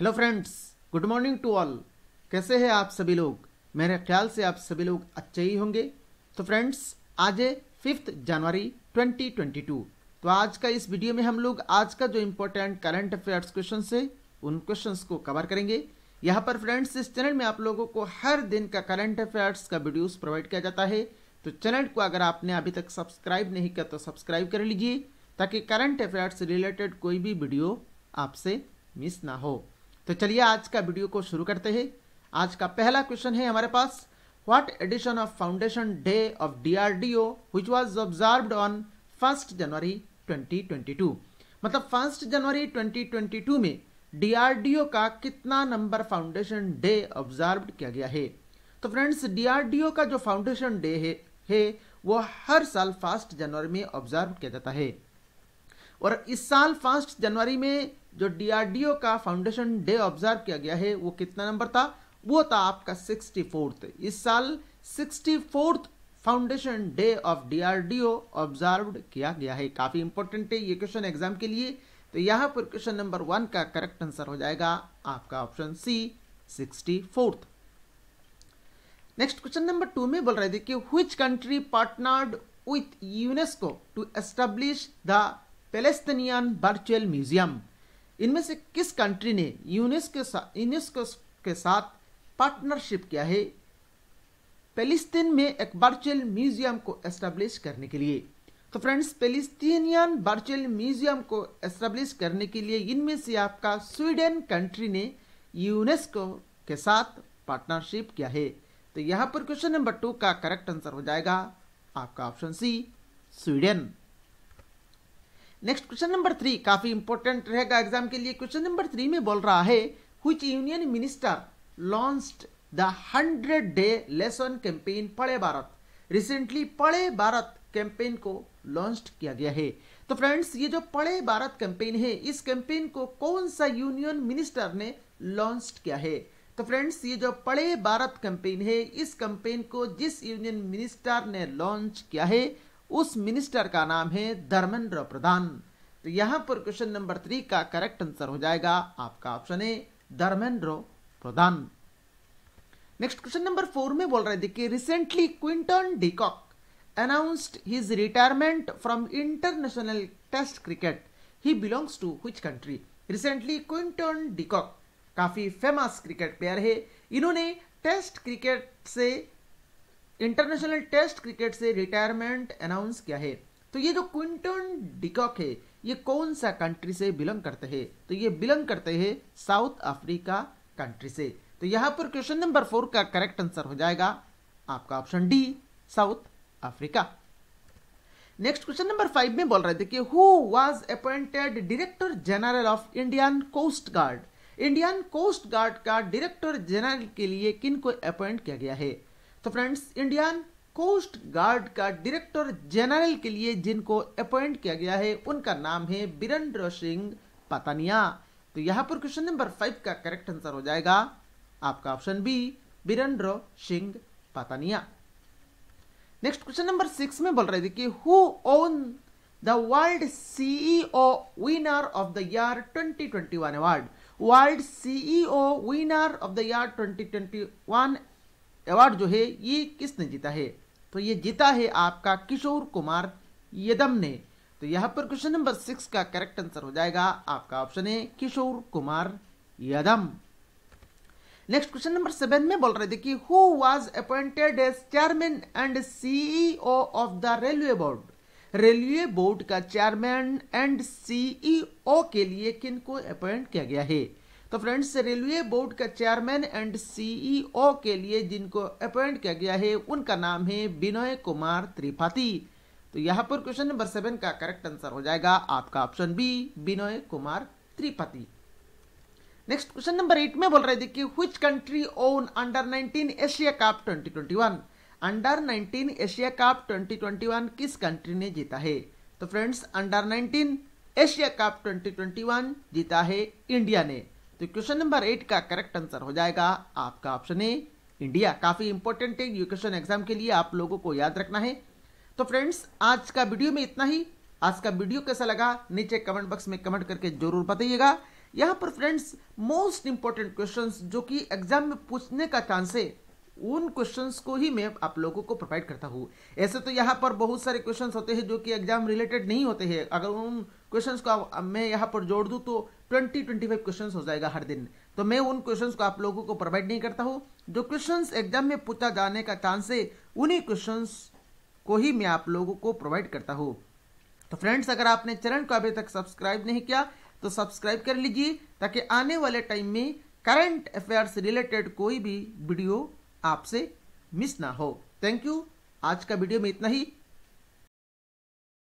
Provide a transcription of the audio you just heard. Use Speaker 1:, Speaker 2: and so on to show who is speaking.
Speaker 1: hello friends good morning to all कैसे हैं आप सभी लोग मेरे ख्याल से आप सभी लोग अच्छे ही होंगे तो फ्रेंड्स आज है फिफ्थ जनवरी 2022 तो आज का इस वीडियो में हम लोग आज का जो इम्पोर्टेंट करंट अफेयर्स क्वेश्चन है उन क्वेश्चन को कवर करेंगे यहाँ पर फ्रेंड्स इस चैनल में आप लोगों को हर दिन का करंट अफेयर्स का वीडियोज प्रोवाइड किया जाता है तो चैनल को अगर आपने अभी तक सब्सक्राइब नहीं किया तो सब्सक्राइब कर लीजिए ताकि करंट अफेयर्स रिलेटेड कोई भी वीडियो आपसे मिस ना हो तो चलिए आज का वीडियो को शुरू करते हैं आज का पहला क्वेश्चन है हमारे पास what edition of foundation day of DRDO which was observe on first January 2022 मतलब फर्स्ट जनवरी 2022 में डीआरडीओ का कितना नंबर फाउंडेशन डे ऑब्जर्व किया गया है तो फ्रेंड्स डीआरडीओ का जो फाउंडेशन डे है, है वो हर साल फर्स्ट जनवरी में ऑब्जर्व किया जाता है और इस साल फर्स्ट जनवरी में जो डीआरडीओ का फाउंडेशन डे ऑब्जर्व किया गया है वो कितना नंबर था वो था आपका सिक्सटी फोर्थ इस साल sixty fourth foundation day of DRDO observe किया गया है काफ़ी इंपॉर्टेंट है ये क्वेश्चन एग्जाम के लिए तो यहां पर क्वेश्चन नंबर वन का करेक्ट आंसर हो जाएगा आपका option C sixty fourth next question number two में बोल रहे थे कि which country partnered with UNESCO to establish the Palestinian virtual museum इनमें से किस कंट्री ने यूनेस्को यूनेस्को के साथ पार्टनरशिप किया है पेलिस्तीन में एक वर्चुअल म्यूजियम को एस्टेब्लिश करने के लिए तो फ्रेंड्स पेलिस्तीनियन वर्चुअल म्यूजियम को एस्टेब्लिश करने के लिए इनमें से आपका स्वीडन कंट्री ने यूनेस्को के साथ पार्टनरशिप किया है तो यहां पर क्वेश्चन नंबर टू का करेक्ट आंसर हो जाएगा आपका option C Sweden next question number three काफी इंपॉर्टेंट रहेगा एग्जाम के लिए क्वेश्चन नंबर थ्री में बोल रहा है हुई union minister launched the hundred day lesson campaign Padhe Bharat recently पड़े भारत कैंपेन को लॉन्च किया गया है तो फ्रेंड्स ये जो पड़े भारत कैंपेन है इस कैंपेन को कौन सा यूनियन मिनिस्टर ने लॉन्च किया है तो फ्रेंड्स ये जो पड़े भारत कैंपेन है इस कैंपेन को जिस यूनियन मिनिस्टर ने लॉन्च किया है उस मिनिस्टर का नाम है धर्मेंद्र प्रधान तो यहां पर क्वेश्चन नंबर थ्री का करेक्ट आंसर हो जाएगा आपका ऑप्शन है Dharmendra Pradhan next question number four में बोल रहे हैं देखिए recently Quinton de Kock announced his retirement from international test cricket he belongs to which country recently Quinton de Kock काफी फेमस क्रिकेट प्लेयर है इन्होंने टेस्ट क्रिकेट से इंटरनेशनल टेस्ट क्रिकेट से रिटायरमेंट अनाउंस किया है तो ये जो क्विंटन डिकॉक है ये कौन सा कंट्री से बिलोंग करते हैं तो ये बिलोंग करते हैं साउथ अफ्रीका कंट्री से तो यहां पर क्वेश्चन नंबर फोर का करेक्ट आंसर हो जाएगा आपका option D South Africa next question number five में बोल रहे थे कि who was appointed director general of Indian coast guard Indian coast guard का डायरेक्टर जनरल के लिए किन को अपॉइंट किया गया है तो फ्रेंड्स इंडियन कोस्ट गार्ड का डायरेक्टर जनरल के लिए जिनको अपॉइंट किया गया है उनका नाम है बीरेंद्र सिंह पतानिया तो यहां पर क्वेश्चन नंबर फाइव का करेक्ट आंसर हो जाएगा आपका option B Birendra Singh Pathania next question number six में बोल रहे थे कि who won the world CEO winner of the year 2021 award world CEO winner of the year 2021 award जो है ये किसने जीता है तो ये जीता है आपका किशोर कुमार यदम ने तो यहाँ पर क्वेश्चन नंबर सिक्स का करेक्ट आंसर हो जाएगा आपका ऑप्शन है Kishore Kumar Yadam next question number seven में बोल रहे थे कि who was appointed as chairman and CEO of the railway board railway board का चेयरमैन एंड सीईओ के लिए किन को अपॉइंट किया गया है तो फ्रेंड्स रेलवे बोर्ड का चेयरमैन एंड सीईओ e के लिए जिनको अपॉइंट किया गया है उनका नाम है विनय कुमार त्रिपाठी तो यहाँ पर क्वेश्चन नंबर सेवन का करेक्ट आंसर हो जाएगा आपका option B Vinay Kumar Tripathi next question number eight में बोल रहे देखिए which country won under 19 Asia cup 2021 under 19 Asia cup 2021 किस कंट्री ने जीता है तो फ्रेंड्स अंडर 19 एशिया कप 2021 जीता है इंडिया ने तो क्वेश्चन नंबर एट का करेक्ट आंसर हो जाएगा आपका ऑप्शन ए इंडिया काफी इंपॉर्टेंट है ये क्वेश्चन एग्जाम के लिए आप लोगों को याद रखना है तो फ्रेंड्स आज का वीडियो में इतना ही आज का वीडियो कैसा लगा नीचे कमेंट बॉक्स में कमेंट करके जरूर बताइएगा यहाँ पर फ्रेंड्स मोस्ट इंपॉर्टेंट क्वेश्चंस जो कि एग्जाम में पूछने का चांस है उन क्वेश्चन को ही मैं आप लोगों को प्रोवाइड करता हूँ ऐसे तो यहाँ पर बहुत सारे क्वेश्चन होते हैं जो कि एग्जाम रिलेटेड नहीं होते हैं अगर उन क्वेश्चन को मैं यहाँ पर जोड़ दूँ तो ट्वेंटी ट्वेंटी फाइव क्वेश्चन हो जाएगा हर दिन तो मैं उन क्वेश्चन को आप लोगों को प्रोवाइड नहीं करता हूँ जो क्वेश्चन एग्जाम में पूछा जाने का चांस है उन्हीं क्वेश्चन को ही मैं आप लोगों को प्रोवाइड करता हूँ तो फ्रेंड्स अगर आपने चैनल को अभी तक सब्सक्राइब नहीं किया तो सब्सक्राइब कर लीजिए ताकि आने वाले टाइम में करंट अफेयर्स रिलेटेड कोई भी वीडियो आपसे मिस ना हो थैंक यू आज का वीडियो में इतना ही